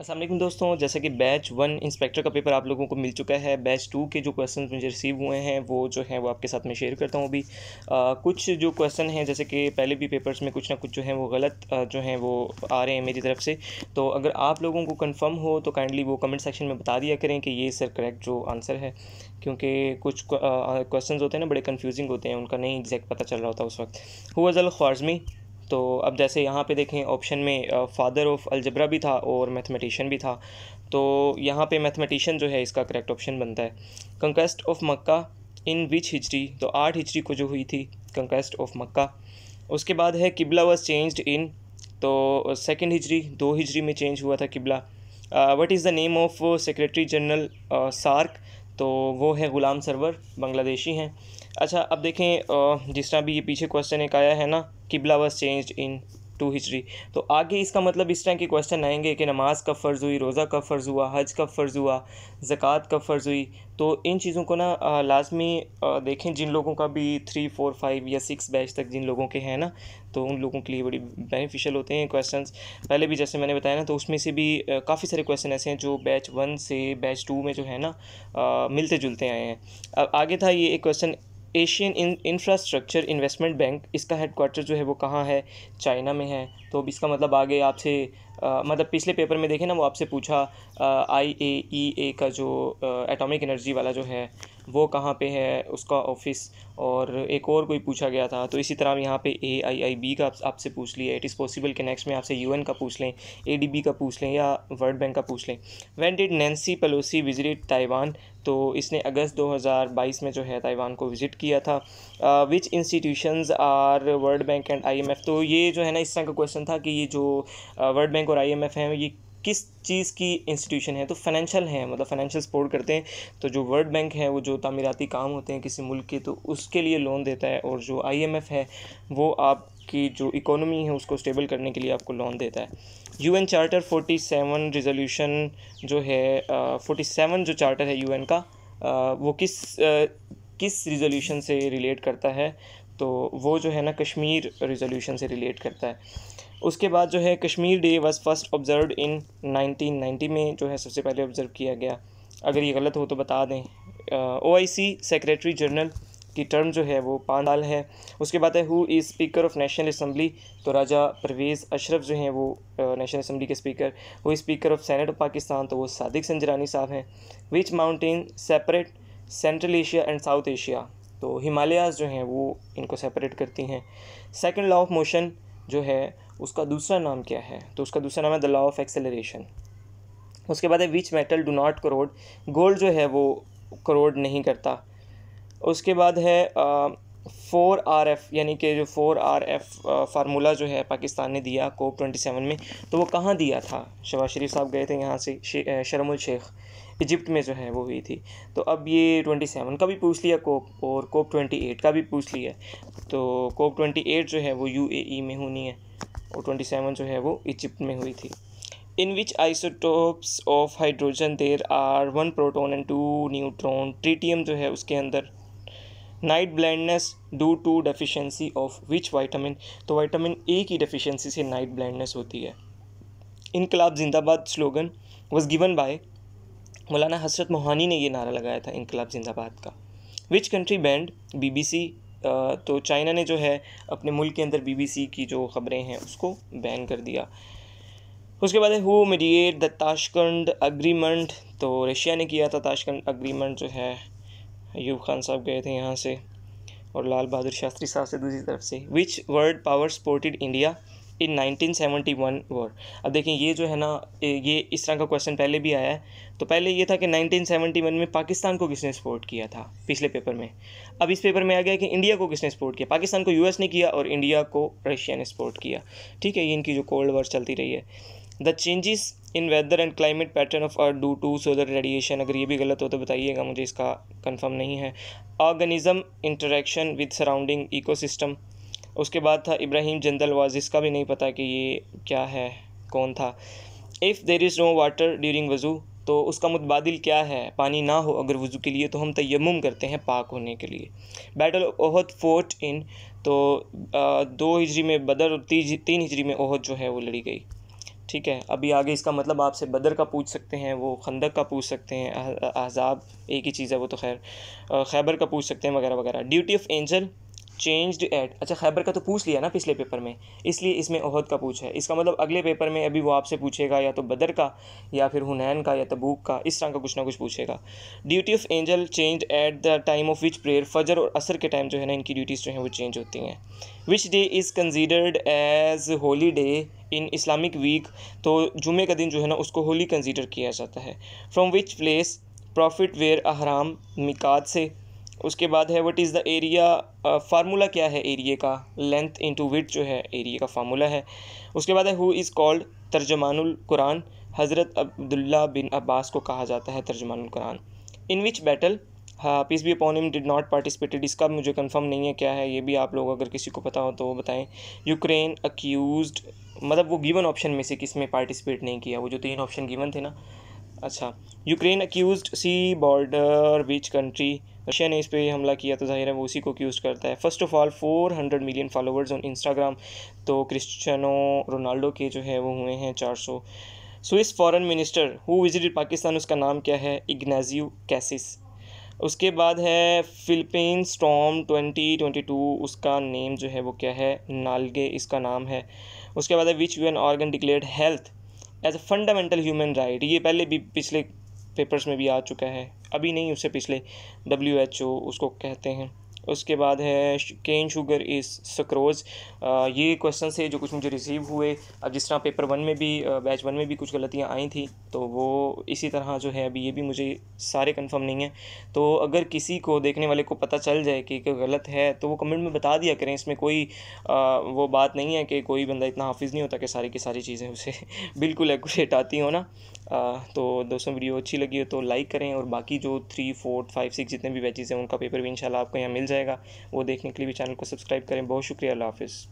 असलम दोस्तों जैसा कि बैच वन इंस्पेक्टर का पेपर आप लोगों को मिल चुका है बैच टू के जो क्वेश्चन मुझे रिसीव हुए हैं वो जो हैं वो आपके साथ में शेयर करता हूँ अभी कुछ जो क्वेश्चन हैं जैसे कि पहले भी पेपर्स में कुछ ना कुछ जो है वो गलत आ, जो हैं वो आ रहे हैं मेरी तरफ से तो अगर आप लोगों को कन्फर्म हो तो काइंडली वो कमेंट सेक्शन में बता दिया करें कि ये सर करेक्ट जो आंसर है क्योंकि कुछ क्वेश्चन होते हैं ना बड़े कन्फ्यूजिंग होते हैं उनका नहीं एग्जैक्ट पता चल रहा होता उस वक्त हुआ जल ख्वारजमी तो अब जैसे यहाँ पे देखें ऑप्शन में फादर ऑफ अलजबरा भी था और मैथमेटिशियन भी था तो यहाँ पे मैथमेटिशियन जो है इसका करेक्ट ऑप्शन बनता है कंक्वेस्ट ऑफ मक्का इन विच हिजरी तो आठ हिजरी को जो हुई थी कंक्वेस्ट ऑफ मक्का उसके बाद है किबला वॉज चेंज्ड इन तो सेकेंड हिजरी दो हिजरी में चेंज हुआ था किबला what is the name of secretary general SAARC तो वो है ग़ुलाम सरवर बांग्लादेशी हैं अच्छा अब देखें जिस तरह भी ये पीछे क्वेश्चन एक आया है ना किबला was change in two history तो आगे इसका मतलब इस तरह के क्वेश्चन आएंगे कि नमाज कब फ़र्ज़ हुई रोज़ा कब फ़र्ज़ हुआ हज कब फ़र्ज़ हुआ ज़क़़त कब फ़र्ज़ हुई तो इन चीज़ों को ना लाजमी देखें जिन लोगों का भी थ्री फोर फाइव या सिक्स बैच तक जिन लोगों के हैं ना तो उन लोगों के लिए बड़ी बेनिफिशियल होते हैं क्वेश्चन पहले भी जैसे मैंने बताया ना तो उसमें से भी काफ़ी सारे क्वेश्चन ऐसे हैं जो बैच वन से बैच टू में जो है ना मिलते जुलते आए हैं अब आगे था ये एक question Asian infrastructure investment bank इसका हेडक्वार्टर जो है वो कहाँ है चाइना में है तो अब इसका मतलब आगे आपसे मतलब पिछले पेपर में देखें ना वो आपसे पूछा आई ए ई ए का जो एटॉमिक एनर्जी वाला जो है वो कहाँ पे है उसका ऑफिस और एक और कोई पूछा गया था तो इसी तरह यहाँ पे ए आई आई बी का आपसे पूछ लिया इट इज़ पॉसिबल कि नेक्स्ट में आपसे यू एन का पूछ लें ए डी बी का पूछ लें या वर्ल्ड बैंक का पूछ लें when did Nancy Pelosi visit Taiwan तो इसने अगस्त 2022 में जो है ताइवान को विज़िट किया था which institutions are world bank and I तो ये जो है ना इस तरह का क्वेश्चन था कि ये जो वर्ल्ड बैंक और आई हैं ये किस चीज़ की इंस्टीट्यूशन है तो फाइनेंशियल है मतलब फाइनेंशियल सपोर्ट करते हैं तो जो वर्ल्ड बैंक है वो जो तमीराती काम होते हैं किसी मुल्क के तो उसके लिए लोन देता है और जो आई है वो आपकी जो इकोनॉमी है उसको स्टेबल करने के लिए आपको लोन देता है U charter forty seven resolution जो है फोर्टी सेवन जो चार्टर है यू का आ, वो किस आ, किस रिजोल्यूशन से रिलेट करता है तो वो जो है ना कश्मीर रिजोल्यूशन से रिलेट करता है उसके बाद जो है Kashmir day was first observe in 1990 में जो है सबसे पहले ऑब्ज़र्व किया गया अगर ये गलत हो तो बता दें O I C secretary general की टर्म जो है वो पाँच साल है उसके बाद है who is speaker of national assembly तो राजा परवेज़ अशरफ जो हैं वो नेशनल असम्बली के स्पीकर वो speaker of senate of Pakistan तो वो सादिक संजरानी साहब हैं which mountain separate central Asia and south Asia तो हिमालयाज जो हैं वो इनको सेपरेट करती हैं सेकेंड लॉ ऑफ मोशन जो है उसका दूसरा नाम क्या है तो उसका दूसरा नाम है द लॉ ऑफ एक्सेलरेशन उसके बाद है which metal do not corrode gold जो है वो करोड नहीं करता उसके बाद है फोर आर एफ़ यानी कि जो फोर आर एफ़ फार्मूला जो है पाकिस्तान ने दिया कोप ट्वेंटी सेवन में तो वो कहाँ दिया था शबाज शरीफ साहब गए थे यहाँ से शरमुल शेख इजिप्ट में जो है वो हुई थी तो अब ये ट्वेंटी सेवन का भी पूछ लिया कोप और कोप ट्वेंटी एट का भी पूछ लिया तो कोप ट्वेंटी एट जो है वो यू ए ई में होनी है और ट्वेंटी सेवन जो है वो इजिप्ट में हुई थी in which isotopes of hydrogen there are one proton and two neutron tritium जो है उसके अंदर night blindness due to deficiency of which vitamin तो वाइटामिन ए की डेफिशिएंसी से नाइट ब्लाइंडनेस होती है इनकलाब जिंदाबाद स्लोगन वॉज गिवन बाय मौलाना हसरत मोहानी ने ये नारा लगाया था इनकलाब जिंदाबाद का which country banned B B C तो चाइना ने जो है अपने मुल्क के अंदर बीबीसी की जो ख़बरें हैं उसको बैन कर दिया उसके बाद who mediate the Tashkent agreement तो रशिया ने किया था ताशकंड अग्रीमेंट जो है यूब खान साहब गए थे यहाँ से और लाल बहादुर शास्त्री साहब से दूसरी तरफ से which world power supported India in 1971 war अब देखें ये जो है ना ये इस तरह का क्वेश्चन पहले भी आया है तो पहले ये था कि 1971 में पाकिस्तान को किसने सपोर्ट किया था पिछले पेपर में अब इस पेपर में आ गया कि इंडिया को किसने सपोर्ट किया पाकिस्तान को यूएस ने किया और इंडिया को रशिया ने सपोर्ट किया ठीक है ये इनकी जो कोल्ड वॉर चलती रही है the changes in weather and climate pattern of earth due to solar radiation अगर ये भी गलत हो तो बताइएगा मुझे इसका कंफर्म नहीं है organism interaction with surrounding ecosystem उसके बाद था इब्राहिम वाज इसका भी नहीं पता कि ये क्या है कौन था if there is no water during वज़ू तो उसका मुतबादिल क्या है पानी ना हो अगर वज़ू के लिए तो हम तयम करते हैं पाक होने के लिए बैटल ओहद फोर्ट इन तो दो हिजरी में बदर और तीज तीन हिजरी में ओहद जो है वो लड़ी गई ठीक है अभी आगे इसका मतलब आपसे बदर का पूछ सकते हैं वो खंदक का पूछ सकते हैं अहजाब एक ही चीज़ है वो तो खैर खैबर का पूछ सकते हैं वगैरह वगैरह duty of angel changed at अच्छा खैबर का तो पूछ लिया ना पिछले पेपर में इसलिए इसमें ओहद का पूछा है इसका मतलब अगले पेपर में अभी वो आपसे पूछेगा या तो बदर का या फिर हुनैन का या तबूक का इस तरह का कुछ ना कुछ पूछेगा duty of angel change at the time of which prayer फजर और असर के टाइम जो है ना इनकी ड्यूटीज़ जो हैं वो चेंज होती हैं which day is considered as holy day in Islamic week तो जुमे का दिन जो है ना उसको होली कंसिडर किया जाता है from which place prophet wear अहराम मिकात से उसके बाद है what is the area formula क्या है एरिए का लेंथ इनटू विथ जो है एरिए का फार्मूला है उसके बाद है हु इज़ कॉल्ड तर्जमानुल कुरान हज़रत अब्दुल्ला बिन अब्बास को कहा जाता है तर्जमानुल कुरान in which battle peace be upon him did not participated इसका मुझे कंफर्म नहीं है क्या है ये भी आप लोग अगर किसी को पता हो तो वो बताएं यूक्रेन अक्यूज मतलब वो गिवन ऑप्शन में से किस में पार्टिसिपेट नहीं किया वो जो तीन ऑप्शन गिवन थे ना अच्छा Ukraine accuse sea border which country Russia ने इस पर हमला किया तो जाहिर है वो उसी को अक्यूज़ करता है first of all four hundred million followers on Instagram तो क्रिश्चनो रोनाल्डो के जो है वो हुए हैं चार सौ Swiss foreign minister who visited Pakistan उसका नाम क्या है इग्नाजियो कैसिस उसके बाद है Philippine storm twenty twenty two उसका नेम जो है वो क्या है नालगे इसका नाम है उसके बाद है which an organ declared health as a fundamental human right ये पहले भी पिछले पेपर्स में भी आ चुका है अभी नहीं उससे पिछले डब्ल्यू एच ओ उसको कहते हैं उसके बाद है केन शुगर इज़ सक्रोज ये क्वेश्चन से जो कुछ मुझे रिसीव हुए अब जिस तरह पेपर वन में भी बैच वन में भी कुछ गलतियाँ आई थी तो वो इसी तरह जो है अभी ये भी मुझे सारे कंफर्म नहीं है तो अगर किसी को देखने वाले को पता चल जाए कि गलत है तो वो कमेंट में बता दिया करें इसमें कोई वो बात नहीं है कि कोई बंदा इतना हाफिज़ नहीं होता कि सारी की सारी चीज़ें उसे बिल्कुल एकट आती हो ना तो दोस्तों वीडियो अच्छी लगी हो तो लाइक करें और बाकी जो थ्री फोर फाइव सिक्स जितने भी बैचेज़ हैं उनका पेपर भी इंशाल्लाह आपको यहाँ मिल जाएगा वो देखने के लिए भी चैनल को सब्सक्राइब करें बहुत शुक्रिया अल्लाह हाफिज़